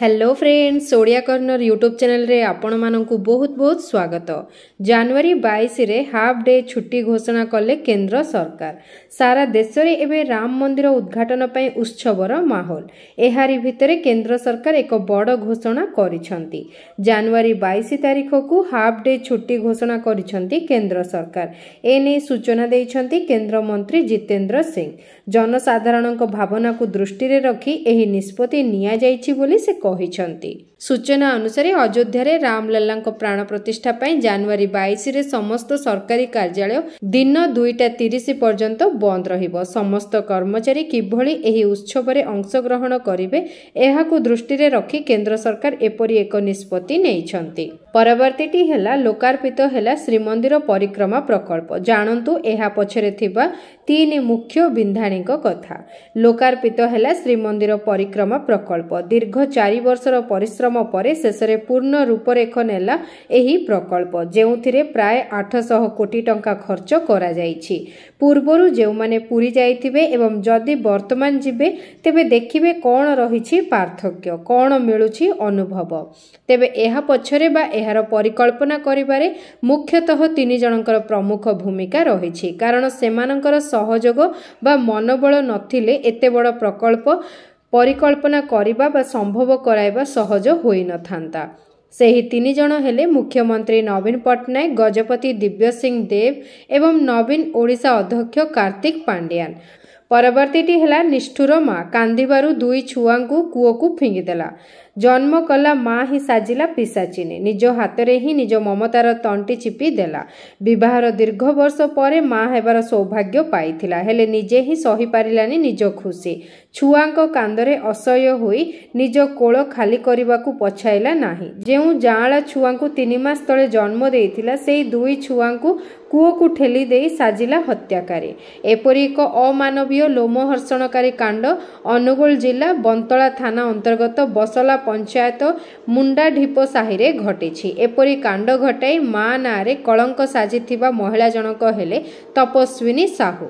Hello friends Odia corner YouTube ଚ୍ୟାନେଲରେ ଆପଣମାନଙ୍କୁ ବହୁତ ବହୁତ ସ୍ୱାଗତ ଜାନୁଆରୀ ବାଇଶରେ ହାଫ୍ ଡେ ଛୁଟି ଘୋଷଣା କଲେ କେନ୍ଦ୍ର ସରକାର ସାରା ଦେଶରେ ଏବେ ରାମ ମନ୍ଦିର ଉଦ୍ଘାଟନ ପାଇଁ ଉତ୍ସବର ମାହୋଲ ଏହାରି ଭିତରେ କେନ୍ଦ୍ର ସରକାର ଏକ ବଡ଼ ଘୋଷଣା କରିଛନ୍ତି ଜାନୁଆରୀ ବାଇଶ ତାରିଖକୁ ହାଫ୍ ଡେ ଛୁଟି ଘୋଷଣା କରିଛନ୍ତି କେନ୍ଦ୍ର ସରକାର ଏନେଇ ସୂଚନା ଦେଇଛନ୍ତି କେନ୍ଦ୍ରମନ୍ତ୍ରୀ ଜିତେନ୍ଦ୍ର ସିଂ ଜନସାଧାରଣଙ୍କ ଭାବନାକୁ ଦୃଷ୍ଟିରେ ରଖି ଏହି ନିଷ୍ପତ୍ତି ନିଆଯାଇଛି ବୋଲି ସେ କହିଛନ୍ତି ସୂଚନା ଅନୁସାରେ ଅଯୋଧ୍ୟାରେ ରାମଲଲାଙ୍କ ପ୍ରାଣ ପ୍ରତିଷ୍ଠା ପାଇଁ ଜାନୁଆରୀ ବାଇଶରେ ସମସ୍ତ ସରକାରୀ କାର୍ଯ୍ୟାଳୟ ଦିନ ଦୁଇଟା ତିରିଶ ପର୍ଯ୍ୟନ୍ତ ବନ୍ଦ ରହିବ ସମସ୍ତ କର୍ମଚାରୀ କିଭଳି ଏହି ଉତ୍ସବରେ ଅଂଶଗ୍ରହଣ କରିବେ ଏହାକୁ ଦୃଷ୍ଟିରେ ରଖି କେନ୍ଦ୍ର ସରକାର ଏପରି ଏକ ନିଷ୍ପତ୍ତି ନେଇଛନ୍ତି ପରବର୍ତ୍ତୀଟି ହେଲା ଲୋକାର୍ପିତ ହେଲା ଶ୍ରୀମନ୍ଦିର ପରିକ୍ରମା ପ୍ରକଳ୍ପ ଜାଣନ୍ତୁ ଏହା ପଛରେ ଥିବା ତିନି ମୁଖ୍ୟ ବିନ୍ଧାଣୀଙ୍କ କଥା ଲୋକାର୍ପିତ ହେଲା ଶ୍ରୀମନ୍ଦିର ପରିକ୍ରମା ପ୍ରକଳ୍ପ ଦୀର୍ଘ ଚାରି ବର୍ଷର ପରିଶ୍ରମ ପରେ ଶେଷରେ ପୂର୍ଣ୍ଣ ରୂପରେଖ ନେଲା ଏହି ପ୍ରକଳ୍ପ ଯେଉଁଥିରେ ପ୍ରାୟ ଆଠଶହ କୋଟି ଟଙ୍କା ଖର୍ଚ୍ଚ କରାଯାଇଛି ପୂର୍ବରୁ ଯେଉଁମାନେ ପୁରୀ ଯାଇଥିବେ ଏବଂ ଯଦି ବର୍ତ୍ତମାନ ଯିବେ ତେବେ ଦେଖିବେ କ'ଣ ରହିଛି ପାର୍ଥକ୍ୟ କ'ଣ ମିଳୁଛି ଅନୁଭବ ତେବେ ଏହା ପଛରେ ବା ଏହା ଏହାର ପରିକଳ୍ପନା କରିବାରେ ମୁଖ୍ୟତଃ ତିନି ଜଣଙ୍କର ପ୍ରମୁଖ ଭୂମିକା ରହିଛି କାରଣ ସେମାନଙ୍କର ସହଯୋଗ ବା ମନୋବଳ ନଥିଲେ ଏତେ ବଡ଼ ପ୍ରକଳ୍ପ ପରିକଳ୍ପନା କରିବା ବା ସମ୍ଭବ କରାଇବା ସହଜ ହୋଇନଥାନ୍ତା ସେହି ତିନି ଜଣ ହେଲେ ମୁଖ୍ୟମନ୍ତ୍ରୀ ନବୀନ ପଟ୍ଟନାୟକ ଗଜପତି ସିଂ ଦେବ ଏବଂ ନବୀନ ଓଡ଼ିଶା ଅଧ୍ୟକ୍ଷ କାର୍ତ୍ତିକ ପାଣ୍ଡିଆନ ପରବର୍ତ୍ତୀଟି ହେଲା ନିଷ୍ଠୁର ମା କାନ୍ଦିବାରୁ ଦୁଇ ଛୁଆଙ୍କୁ କୂଅକୁ ଫିଙ୍ଗିଦେଲା ଜନ୍ମ କଲା ମା ହିଁ ସାଜିଲା ପିସାଚିନି ନିଜ ହାତରେ ହିଁ ନିଜ ମମତାର ତଣ୍ଟି ଚିପି ଦେଲା ବିବାହର ଦୀର୍ଘ ବର୍ଷ ପରେ ମା ହେବାର ସୌଭାଗ୍ୟ ପାଇଥିଲା ହେଲେ ନିଜେ ହିଁ ସହିପାରିଲାନି ନିଜ ଖୁସି ଛୁଆଙ୍କ କାନ୍ଦରେ ଅସହ୍ୟ ହୋଇ ନିଜ କୋଳ ଖାଲି କରିବାକୁ ପଛାଇଲା ନାହିଁ ଯେଉଁ ଯାଆଁଳା ଛୁଆଙ୍କୁ ତିନି ମାସ ତଳେ ଜନ୍ମ ଦେଇଥିଲା ସେହି ଦୁଇ ଛୁଆଙ୍କୁ କୂଅକୁ ଠେଲି ଦେଇ ସାଜିଲା ହତ୍ୟାକାରୀ ଏପରି ଏକ ଅମାନବୀୟ ଲୋମହର୍ଷଣକାରୀ କାଣ୍ଡ ଅନୁଗୁଳ ଜିଲ୍ଲା ବନ୍ତଳା ଥାନା ଅନ୍ତର୍ଗତ ବସଲା ପଞ୍ଚାୟତ ମୁଣ୍ଡାଢିପ ସାହିରେ ଘଟିଛି ଏପରି କାଣ୍ଡ ଘଟାଇ ମା ନାଁରେ କଳଙ୍କ ସାଜିଥିବା ମହିଳା ଜଣକ ହେଲେ ତପସ୍ୱିନୀ ସାହୁ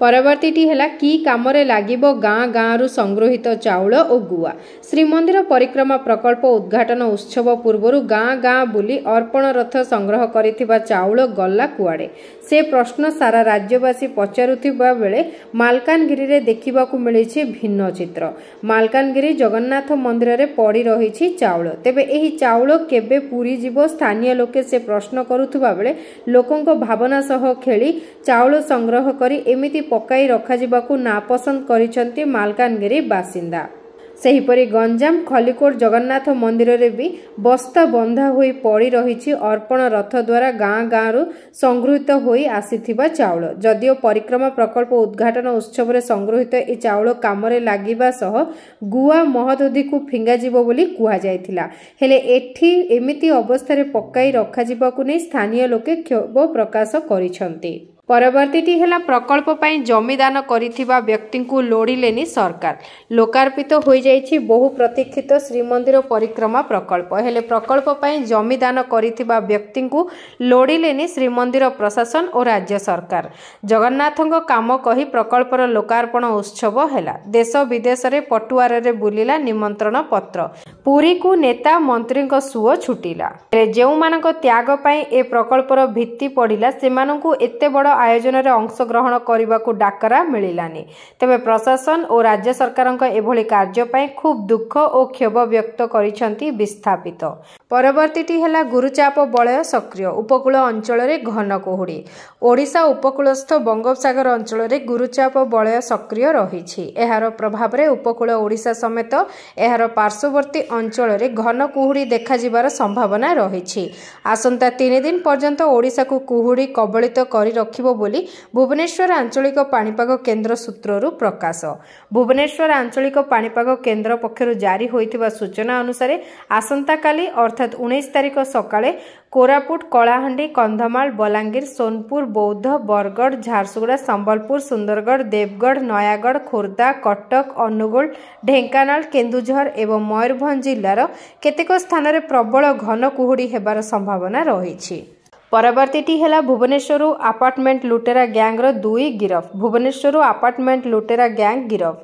ପରବର୍ତ୍ତୀଟି ହେଲା କି କାମରେ ଲାଗିବ ଗାଁ ଗାଁରୁ ସଂଗୃହୀତ ଚାଉଳ ଓ ଗୁଆ ଶ୍ରୀମନ୍ଦିର ପରିକ୍ରମା ପ୍ରକଳ୍ପ ଉଦ୍ଘାଟନ ଉତ୍ସବ ପୂର୍ବରୁ ଗାଁ ଗାଁ ବୁଲି ଅର୍ପଣ ରଥ ସଂଗ୍ରହ କରିଥିବା ଚାଉଳ ଗଲା କୁଆଡ଼େ ସେ ପ୍ରଶ୍ନ ସାରା ରାଜ୍ୟବାସୀ ପଚାରୁଥିବା ବେଳେ ମାଲକାନଗିରିରେ ଦେଖିବାକୁ ମିଳିଛି ଭିନ୍ନ ଚିତ୍ର ମାଲକାନଗିରି ଜଗନ୍ନାଥ ମନ୍ଦିରରେ ପଡ଼ି ରହିଛି ଚାଉଳ ତେବେ ଏହି ଚାଉଳ କେବେ ପୁରୀ ଯିବ ସ୍ଥାନୀୟ ଲୋକେ ସେ ପ୍ରଶ୍ନ କରୁଥିବା ବେଳେ ଲୋକଙ୍କ ଭାବନା ସହ ଖେଳି ଚାଉଳ ସଂଗ୍ରହ କରି ଏମିତି ପରିସ୍ଥିତି ପକାଇ ରଖାଯିବାକୁ ନାପସନ୍ଦ କରିଛନ୍ତି ମାଲକାନଗିରି ବାସିନ୍ଦା ସେହିପରି ଗଞ୍ଜାମ ଖଲିକୋଟ ଜଗନ୍ନାଥ ମନ୍ଦିରରେ ବି ବସ୍ତା ବନ୍ଧା ହୋଇ ପଡ଼ି ରହିଛି ଅର୍ପଣ ରଥ ଦ୍ୱାରା ଗାଁ ଗାଁରୁ ସଂଗୃହୀତ ହୋଇ ଆସିଥିବା ଚାଉଳ ଯଦିଓ ପରିକ୍ରମା ପ୍ରକଳ୍ପ ଉଦ୍ଘାଟନ ଉତ୍ସବରେ ସଂଗୃହୀତ ଏହି ଚାଉଳ କାମରେ ଲାଗିବା ସହ ଗୁଆ ମହଦୁଦିକୁ ଫିଙ୍ଗାଯିବ ବୋଲି କୁହାଯାଇଥିଲା ହେଲେ ଏଠି ଏମିତି ଅବସ୍ଥାରେ ପକାଇ ରଖାଯିବାକୁ ନେଇ ସ୍ଥାନୀୟ ଲୋକେ କ୍ଷୋଭ ପ୍ରକାଶ କରିଛନ୍ତି ପରବର୍ତ୍ତୀଟି ହେଲା ପ୍ରକଳ୍ପ ପାଇଁ ଜମିଦାନ କରିଥିବା ବ୍ୟକ୍ତିଙ୍କୁ ଲୋଡ଼ିଲେନି ସରକାର ଲୋକାର୍ପିତ ହୋଇଯାଇଛି ବହୁ ପ୍ରତୀକ୍ଷିତ ଶ୍ରୀମନ୍ଦିର ପରିକ୍ରମା ପ୍ରକଳ୍ପ ହେଲେ ପ୍ରକଳ୍ପ ପାଇଁ ଜମିଦାନ କରିଥିବା ବ୍ୟକ୍ତିଙ୍କୁ ଲୋଡ଼ିଲେନି ଶ୍ରୀମନ୍ଦିର ପ୍ରଶାସନ ଓ ରାଜ୍ୟ ସରକାର ଜଗନ୍ନାଥଙ୍କ କାମ କହି ପ୍ରକଳ୍ପର ଲୋକାର୍ପଣ ଉତ୍ସବ ହେଲା ଦେଶ ବିଦେଶରେ ପଟୁଆରରେ ବୁଲିଲା ନିମନ୍ତ୍ରଣ ପତ୍ର ପୁରୀକୁ ନେତା ମନ୍ତ୍ରୀଙ୍କ ସୁଅ ଛୁଟିଲା ଯେଉଁମାନଙ୍କ ତ୍ୟାଗ ପାଇଁ ଏ ପ୍ରକଳ୍ପର ଭିତ୍ତି ପଡ଼ିଲା ସେମାନଙ୍କୁ ଏତେ ବଡ଼ ଆୟୋଜନରେ ଅଂଶଗ୍ରହଣ କରିବାକୁ ଡାକରା ମିଳିଲାନି ତେବେ ପ୍ରଶାସନ ଓ ରାଜ୍ୟ ସରକାରଙ୍କ ଏଭଳି କାର୍ଯ୍ୟ ପାଇଁ ଖୁବ୍ ଦୁଃଖ ଓ କ୍ଷୋଭ ବ୍ୟକ୍ତ କରିଛନ୍ତି ବିସ୍ଥାପିତ ପରବର୍ତ୍ତୀଟି ହେଲା ଗୁରୁଚାପ ବଳୟ ସକ୍ରିୟ ଉପକୂଳ ଅଞ୍ଚଳରେ ଘନ କୁହୁଡ଼ି ଓଡ଼ିଶା ଉପକୂଳସ୍ଥ ବଙ୍ଗୋପସାଗର ଅଞ୍ଚଳରେ ଗୁରୁଚାପ ବଳୟ ସକ୍ରିୟ ରହିଛି ଏହାର ପ୍ରଭାବରେ ଉପକୂଳ ଓଡ଼ିଶା ସମେତ ଏହାର ପାର୍ଶ୍ୱବର୍ତ୍ତୀ ଅଞ୍ଚଳରେ ଘନ କୁହୁଡ଼ି ଦେଖାଯିବାର ସମ୍ଭାବନା ରହିଛି ଆସନ୍ତା ତିନି ଦିନ ପର୍ଯ୍ୟନ୍ତ ଓଡ଼ିଶାକୁ କୁହୁଡ଼ି କବଳିତ କରି ରଖିବ ବୋଲି ଭୁବନେଶ୍ୱର ଆଞ୍ଚଳିକ ପାଣିପାଗ କେନ୍ଦ୍ର ସୂତ୍ରରୁ ପ୍ରକାଶ ଭୁବନେଶ୍ୱର ଆଞ୍ଚଳିକ ପାଣିପାଗ କେନ୍ଦ୍ର ପକ୍ଷରୁ ଜାରି ହୋଇଥିବା ସୂଚନା ଅନୁସାରେ ଆସନ୍ତାକାଲି ଅର୍ଥାତ୍ ଉଣେଇଶ ତାରିଖ ସକାଳେ କୋରାପୁଟ କଳାହାଣ୍ଡି କନ୍ଧମାଳ ବଲାଙ୍ଗୀର ସୋନପୁର ବୌଦ୍ଧ ବରଗଡ଼ ଝାରସୁଗୁଡ଼ା ସମ୍ବଲପୁର ସୁନ୍ଦରଗଡ଼ ଦେବଗଡ଼ ନୟାଗଡ଼ ଖୋର୍ଦ୍ଧା କଟକ ଅନୁଗୁଳ ଢେଙ୍କାନାଳ କେନ୍ଦୁଝର ଏବଂ ମୟୂରଭଞ୍ଜ ଜିଲ୍ଲାର କେତେକ ସ୍ଥାନରେ ପ୍ରବଳ ଘନ କୁହୁଡ଼ି ହେବାର ସମ୍ଭାବନା ରହିଛି ପରବର୍ତ୍ତୀଟି ହେଲା ଭୁବନେଶ୍ୱରରୁ ଆପାର୍ଟମେଣ୍ଟ ଲୁଟେରା ଗ୍ୟାଙ୍ଗର ଦୁଇ ଗିରଫ ଭୁବନେଶ୍ୱରରୁ ଆପାର୍ଟମେଣ୍ଟ ଲୁଟେରା ଗ୍ୟାଙ୍ଗ ଗିରଫ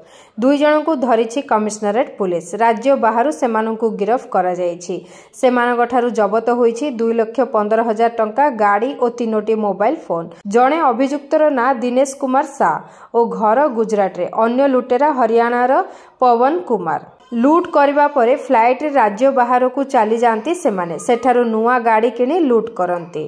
ଦୁଇ ଜଣଙ୍କୁ ଧରିଛି କମିଶନରେଟ୍ ପୁଲିସ୍ ରାଜ୍ୟ ବାହାରୁ ସେମାନଙ୍କୁ ଗିରଫ କରାଯାଇଛି ସେମାନଙ୍କଠାରୁ ଜବତ ହୋଇଛି ଦୁଇ ଲକ୍ଷ ପନ୍ଦର ହଜାର ଟଙ୍କା ଗାଡ଼ି ଓ ତିନୋଟି ମୋବାଇଲ୍ ଫୋନ୍ ଜଣେ ଅଭିଯୁକ୍ତର ନାଁ ଦିନେଶ କୁମାର ସା ଓ ଘର ଗୁଜୁରାଟରେ ଅନ୍ୟ ଲୁଟେରା ହରିୟାଣାର ପବନ କୁମାର ଲୁଟ୍ କରିବା ପରେ ଫ୍ଲାଇଟ୍ ରାଜ୍ୟ ବାହାରକୁ ଚାଲିଯାଆନ୍ତି ସେମାନେ ସେଠାରୁ ନୂଆ ଗାଡ଼ି କିଣି ଲୁଟ୍ କରନ୍ତି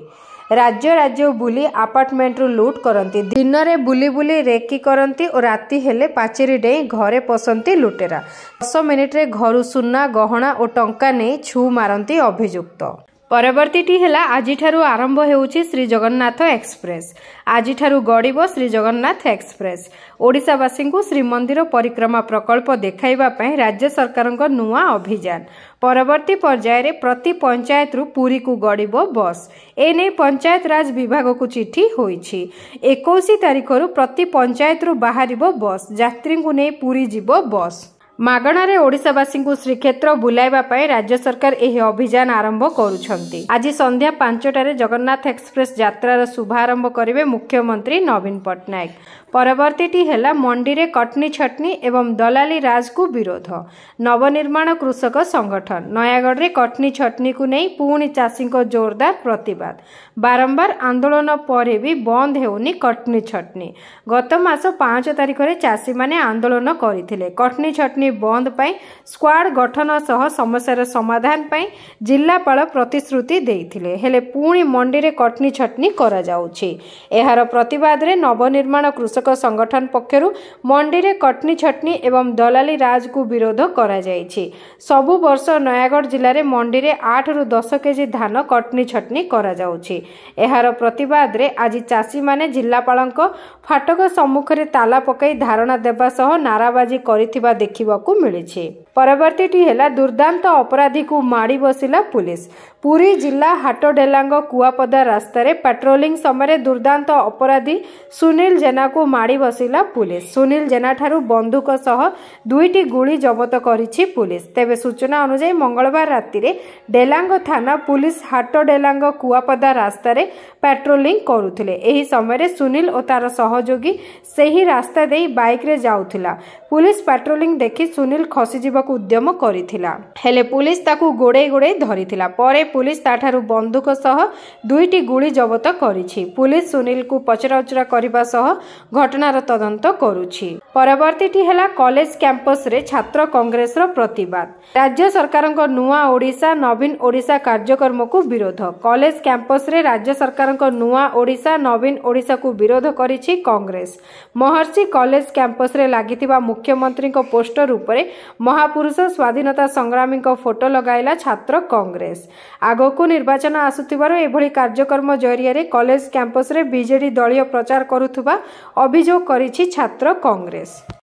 ରାଜ୍ୟ ରାଜ୍ୟ ବୁଲି ଆପାର୍ଟମେଣ୍ଟରୁ ଲୁଟ୍ କରନ୍ତି ଦିନରେ ବୁଲି ବୁଲି ରେକି କରନ୍ତି ଓ ରାତି ହେଲେ ପାଚେରୀ ଡେଇଁ ଘରେ ପଶନ୍ତି ଲୁଟେରା ଦଶ ମିନିଟ୍ରେ ଘରୁ ସୁନା ଗହଣା ଓ ଟଙ୍କା ନେଇ ଛୁ ମାରନ୍ତି ଅଭିଯୁକ୍ତ ପରବର୍ତ୍ତୀଟି ହେଲା ଆଜିଠାରୁ ଆରମ୍ଭ ହେଉଛି ଶ୍ରୀଜଗନ୍ନାଥ ଏକ୍ସପ୍ରେସ୍ ଆଜିଠାରୁ ଗଡ଼ିବ ଶ୍ରୀଜଗନ୍ନାଥ ଏକ୍ସପ୍ରେସ୍ ଓଡ଼ିଶାବାସୀଙ୍କୁ ଶ୍ରୀମନ୍ଦିର ପରିକ୍ରମା ପ୍ରକଳ୍ପ ଦେଖାଇବା ପାଇଁ ରାଜ୍ୟ ସରକାରଙ୍କ ନୂଆ ଅଭିଯାନ ପରବର୍ତ୍ତୀ ପର୍ଯ୍ୟାୟରେ ପ୍ରତି ପଞ୍ଚାୟତରୁ ପୁରୀକୁ ଗଡ଼ିବ ବସ୍ ଏନେଇ ପଞ୍ଚାୟତରାଜ ବିଭାଗକୁ ଚିଠି ହୋଇଛି ଏକୋଇଶ ତାରିଖରୁ ପ୍ରତି ପଞ୍ଚାୟତରୁ ବାହାରିବ ବସ୍ ଯାତ୍ରୀଙ୍କୁ ନେଇ ପୁରୀ ଯିବ ବସ୍ ମାଗଣାରେ ଓଡ଼ିଶାବାସୀଙ୍କୁ ଶ୍ରୀକ୍ଷେତ୍ର ବୁଲାଇବା ପାଇଁ ରାଜ୍ୟ ସରକାର ଏହି ଅଭିଯାନ ଆରମ୍ଭ କରୁଛନ୍ତି ଆଜି ସନ୍ଧ୍ୟା ପାଞ୍ଚଟାରେ ଜଗନ୍ନାଥ ଏକ୍ସପ୍ରେସ୍ ଯାତ୍ରାର ଶୁଭାରମ୍ଭ କରିବେ ମୁଖ୍ୟମନ୍ତ୍ରୀ ନବୀନ ପଟ୍ଟନାୟକ ପରବର୍ତ୍ତୀଟି ହେଲା ମଣ୍ଡିରେ କଟନୀ ଛଟନି ଏବଂ ଦଲାଲି ରାଜକୁ ବିରୋଧ ନବନିର୍ମାଣ କୃଷକ ସଂଗଠନ ନୟାଗଡ଼ରେ କଟନୀ ଛଟନୀକୁ ନେଇ ପୁଣି ଚାଷୀଙ୍କ ଜୋରଦାର ପ୍ରତିବାଦ ବାରମ୍ବାର ଆନ୍ଦୋଳନ ପରେ ବି ବନ୍ଦ ହେଉନି କଟନୀ ଛଟନୀ ଗତ ମାସ ପାଞ୍ଚ ତାରିଖରେ ଚାଷୀମାନେ ଆନ୍ଦୋଳନ କରିଥିଲେ କଟନୀ ଛଟନୀ ଭିତ୍ତିଭୂମି ବନ୍ଦ ପାଇଁ ସ୍କ୍ୱାଡ଼ ଗଠନ ସହ ସମସ୍ୟାର ସମାଧାନ ପାଇଁ ଜିଲ୍ଲାପାଳ ପ୍ରତିଶ୍ରୁତି ଦେଇଥିଲେ ହେଲେ ପୁଣି ମଣ୍ଡିରେ କଟନୀ ଛଟନୀ କରାଯାଉଛି ଏହାର ପ୍ରତିବାଦରେ ନବନିର୍ମାଣ କୃଷକ ସଂଗଠନ ପକ୍ଷରୁ ମଣ୍ଡିରେ କଟନୀ ଛଟନୀ ଏବଂ ଦଲାଲି ରାଜକୁ ବିରୋଧ କରାଯାଇଛି ସବୁ ବର୍ଷ ନୟାଗଡ଼ ଜିଲ୍ଲାରେ ମଣ୍ଡିରେ ଆଠରୁ ଦଶ କେଜି ଧାନ କଟନୀ ଛଟନୀ କରାଯାଉଛି ଏହାର ପ୍ରତିବାଦରେ ଆଜି ଚାଷୀମାନେ ଜିଲ୍ଲାପାଳଙ୍କ ଫାଟକ ସମ୍ମୁଖରେ ତାଲା ପକାଇ ଧାରଣା ଦେବା ସହ ନାରାବାଜି କରିଥିବା ଦେଖିବା ଦେଖିବାକୁ ମିଳିଛି ପରବର୍ତ୍ତୀଟି ହେଲା ଦୁର୍ଦ୍ଦାନ୍ତ ଅପରାଧୀକୁ ମାଡ଼ି ବସିଲା ପୁଲିସ ପୁରୀ ଜିଲ୍ଲା ହାଟଡେଲାଙ୍ଗ କୁଆପଦା ରାସ୍ତାରେ ପାଟ୍ରୋଲିଂ ସମୟରେ ଦୁର୍ଦ୍ଦାନ୍ତ ଅପରାଧୀ ସୁନୀଲ ଜେନାକୁ ମାଡ଼ି ବସିଲା ପୁଲିସ ସୁନୀଲ ଜେନାଠାରୁ ବନ୍ଧୁକ ସହ ଦୁଇଟି ଗୁଳି ଜବତ କରିଛି ପୁଲିସ ତେବେ ସୂଚନା ଅନୁଯାୟୀ ମଙ୍ଗଳବାର ରାତିରେ ଡେଲାଙ୍ଗ ଥାନା ପୁଲିସ ହାଟଡେଲାଙ୍ଗ କୁଆପଦା ରାସ୍ତାରେ ପାଟ୍ରୋଲିଂ କରୁଥିଲେ ଏହି ସମୟରେ ସୁନୀଲ ଓ ତାର ସହଯୋଗୀ ସେହି ରାସ୍ତା ଦେଇ ବାଇକ୍ରେ ଯାଉଥିଲା ପୁଲିସ ପାଟ୍ରୋଲିଂ ଦେଖି ସୁନୀଲ ଖସିଯିବାକୁ ଉଦ୍ୟମ କରିଥିଲା ହେଲେ ପୁଲିସ ତାକୁ ଗୋଡ଼େଇ ଗୋଡ଼େଇ ଧରିଥିଲା ପରେ ପୁଲିସ୍ ତାଠାରୁ ବନ୍ଧୁକ ସହ ଦୁଇଟି ଗୁଳି ଜବତ କରିଛି ପୁଲିସ୍ ସୁନୀଲକୁ ପଚରାଉଚରା କରିବା ସହ ଘଟଣାର ତଦନ୍ତ କରୁଛି ପରବର୍ତ୍ତୀଟି ହେଲା କଲେଜ କ୍ୟାମ୍ପସରେ ଛାତ୍ର କଂଗ୍ରେସର ପ୍ରତିବାଦ ରାଜ୍ୟ ସରକାରଙ୍କ ନୂଆ ଓଡ଼ିଶା ନବୀନ ଓଡ଼ିଶା କାର୍ଯ୍ୟକ୍ରମକୁ ବିରୋଧ କଲେଜ କ୍ୟାମ୍ପସରେ ରାଜ୍ୟ ସରକାରଙ୍କ ନୂଆ ଓଡ଼ିଶା ନବୀନ ଓଡ଼ିଶାକୁ ବିରୋଧ କରିଛି କଂଗ୍ରେସ ମହର୍ଷି କଲେଜ କ୍ୟାମ୍ପସରେ ଲାଗିଥିବା ମୁଖ୍ୟମନ୍ତ୍ରୀଙ୍କ ପୋଷ୍ଟର ଉପରେ ମହାପୁରୁଷ ସ୍ୱାଧୀନତା ସଂଗ୍ରାମୀଙ୍କ ଫଟୋ ଲଗାଇଲା ଛାତ୍ର କଂଗ୍ରେସ ଆଗକୁ ନିର୍ବାଚନ ଆସୁଥିବାରୁ ଏଭଳି କାର୍ଯ୍ୟକ୍ରମ ଜରିଆରେ କଲେଜ କ୍ୟାମ୍ପସରେ ବିଜେଡି ଦଳୀୟ ପ୍ରଚାର କରୁଥିବା ଅଭିଯୋଗ କରିଛି ଛାତ୍ର କଂଗ୍ରେସ Flores.